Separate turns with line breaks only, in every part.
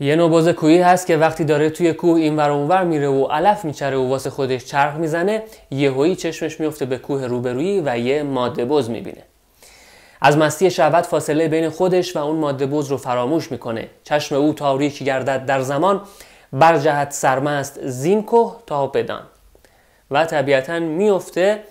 یه نوباز کوهی هست که وقتی داره توی کوه این ور اونور میره و علف میچره و واسه خودش چرخ میزنه یهویی چشمش میفته به کوه روبرویی و یه ماده بز میبینه از مستی شهوت فاصله بین خودش و اون ماده بز رو فراموش میکنه چشم او تاریک گردد در زمان برجهت سرمست زین کوه تا بدان و طبیعتا میفته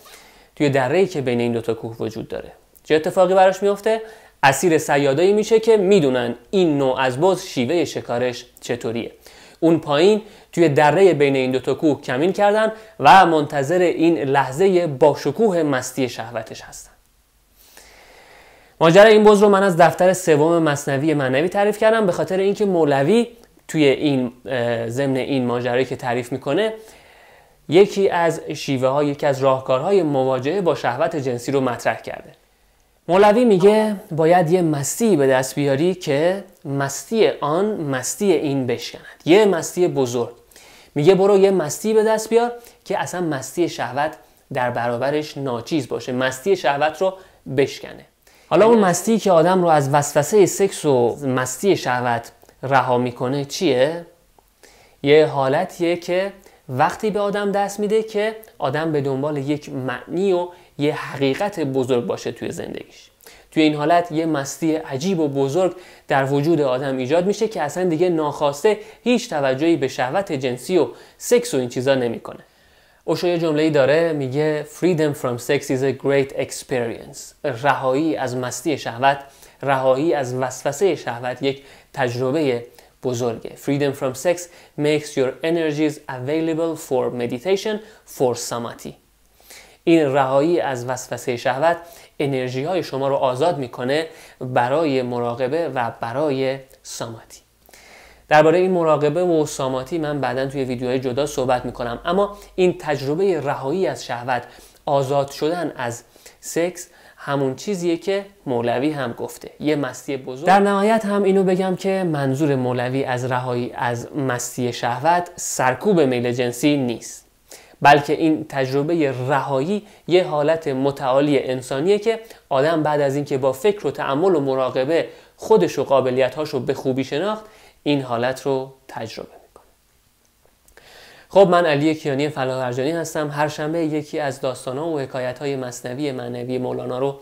توی دره‌ای که بین این دوتا کوه وجود داره چه اتفاقی براش میفته اسیر سیادایی میشه که میدونن این نوع از باز شیوه شکارش چطوریه اون پایین توی دره بین این دوتا کوه کمین کردن و منتظر این لحظه با شکوه مستی شهوتش هستن ماجرای این بز رو من از دفتر سوم مصنوی معنوی تعریف کردم به خاطر اینکه مولوی توی این ضمن این ماجرایی که تعریف میکنه یکی از شیوه ها یکی از راهکارهای مواجهه با شهوت جنسی رو مطرح کرده مولوی میگه باید یه مستی به دست بیاری که مستی آن مستی این بشکند یه مستی بزرگ میگه برو یه مستی به دست بیار که اصلا مستی شهوت در برابرش ناچیز باشه مستی شهوت رو بشکنه حالا اون مستی که آدم رو از وسوسه سکس و مستی شهوت رها میکنه چیه یه حالتیه که وقتی به آدم دست میده که آدم به دنبال یک معنی و یه حقیقت بزرگ باشه توی زندگیش توی این حالت یه مستی عجیب و بزرگ در وجود آدم ایجاد میشه که اصلا دیگه ناخواسته هیچ توجهی به شهوت جنسی و سکس و این چیزا نمیکنه اوشو یه جمله‌ای داره میگه freedom from sex is a great experience رهایی از مستی شهوت رهایی از وسوسه شهوت یک تجربه بزرگه freedom from sex makes your energies available for meditation for samadhi این رهایی از وسوسه شهوت انرژی های شما رو آزاد میکنه برای مراقبه و برای ساماتی درباره این مراقبه و ساماتی من بعدا توی ویدیوهای جدا صحبت میکنم اما این تجربه رهایی از شهوت آزاد شدن از سکس همون چیزیه که مولوی هم گفته یه مستی بزرگ در نهایت هم اینو بگم که منظور مولوی از رهایی از مستی شهوت سرکوب میل جنسی نیست بلکه این تجربه رهایی یه حالت متعالی انسانیه که آدم بعد از اینکه با فکر و تعمل و مراقبه خودش و قابلیت‌هاش رو به خوبی شناخت این حالت رو تجربه میکنه خب من علی کیانی فلاورجانی هستم هر شنبه یکی از داستان‌ها و های مصنوی معنوی مولانا رو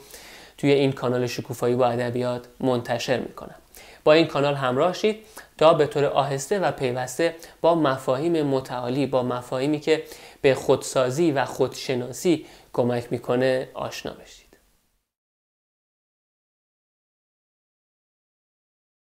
توی این کانال شکوفایی با ادبیات منتشر میکنم با این کانال همراه شید تا به طور آهسته و پیوسته با مفاهیم متعالی با مفاهیمی که به خودسازی و خودشناسی کمک میکنه آشنا بشید